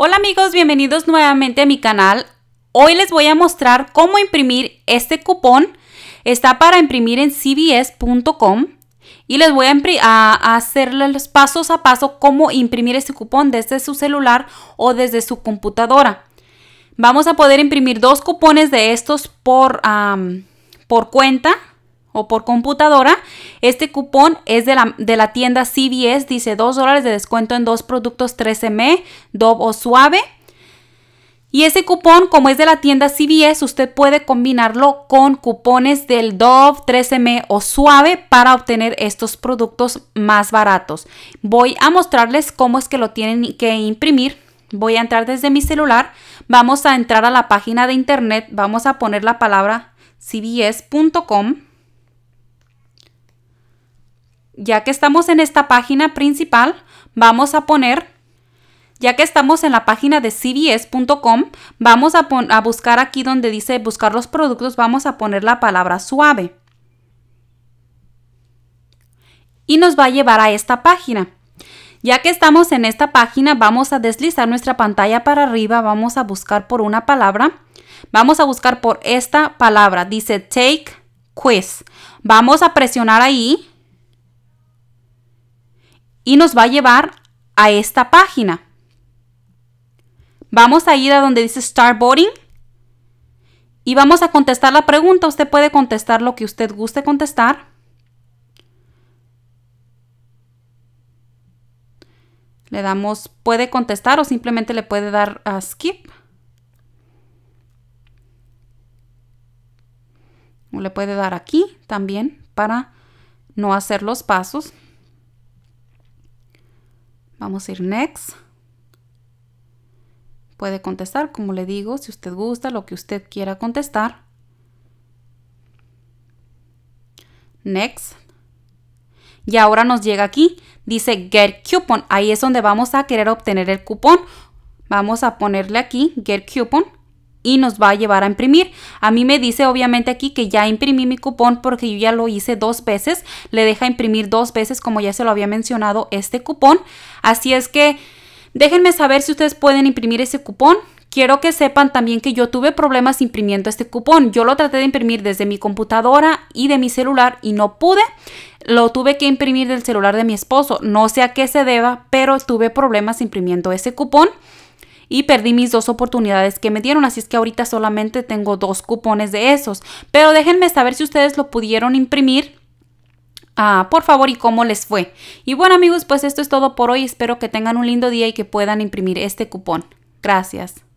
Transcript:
Hola amigos, bienvenidos nuevamente a mi canal. Hoy les voy a mostrar cómo imprimir este cupón. Está para imprimir en cbs.com y les voy a, hacer los pasos a paso cómo imprimir este cupón desde su celular o desde su computadora. Vamos a poder imprimir dos cupones de estos por, por cuenta o por computadora. Este cupón es de la, tienda CVS, dice 2 dólares de descuento en dos productos 13M, Dove o Suave. Y ese cupón, como es de la tienda CVS, usted puede combinarlo con cupones del Dove 13M o Suave para obtener estos productos más baratos. Voy a mostrarles cómo es que lo tienen que imprimir. Voy a entrar desde mi celular. Vamos a entrar a la página de internet. Vamos a poner la palabra cvs.com ya que estamos en esta página principal, vamos a poner, ya que estamos en la página de cbs.com, vamos a, a buscar aquí donde dice buscar los productos, vamos a poner la palabra suave. Y nos va a llevar a esta página. Ya que estamos en esta página, vamos a deslizar nuestra pantalla para arriba, vamos a buscar por una palabra. Vamos a buscar por esta palabra, dice take quiz. Vamos a presionar ahí y nos va a llevar a esta página. Vamos a ir a donde dice Start y vamos a contestar la pregunta. Usted puede contestar lo que usted guste contestar. Le damos puede contestar o simplemente le puede dar a skip. O le puede dar aquí también para no hacer los pasos. Vamos a ir next. Puede contestar, como le digo, si usted gusta, lo que usted quiera contestar. Next. Y ahora nos llega aquí, dice Get Coupon. Ahí es donde vamos a querer obtener el cupón. Vamos a ponerle aquí Get Coupon y nos va a llevar a imprimir. A mí me dice obviamente aquí que ya imprimí mi cupón porque yo ya lo hice dos veces. Le deja imprimir dos veces como ya se lo había mencionado este cupón. Así es que déjenme saber si ustedes pueden imprimir ese cupón. Quiero que sepan también que yo tuve problemas imprimiendo este cupón. Yo lo traté de imprimir desde mi computadora y de mi celular y no pude. Lo tuve que imprimir del celular de mi esposo. No sé a qué se deba, pero tuve problemas imprimiendo ese cupón y perdí mis dos oportunidades que me dieron, así es que ahorita solamente tengo dos cupones de esos. Pero déjenme saber si ustedes lo pudieron imprimir. Ah, por favor, y cómo les fue. Y bueno amigos, pues esto es todo por hoy. Espero que tengan un lindo día y que puedan imprimir este cupón. Gracias.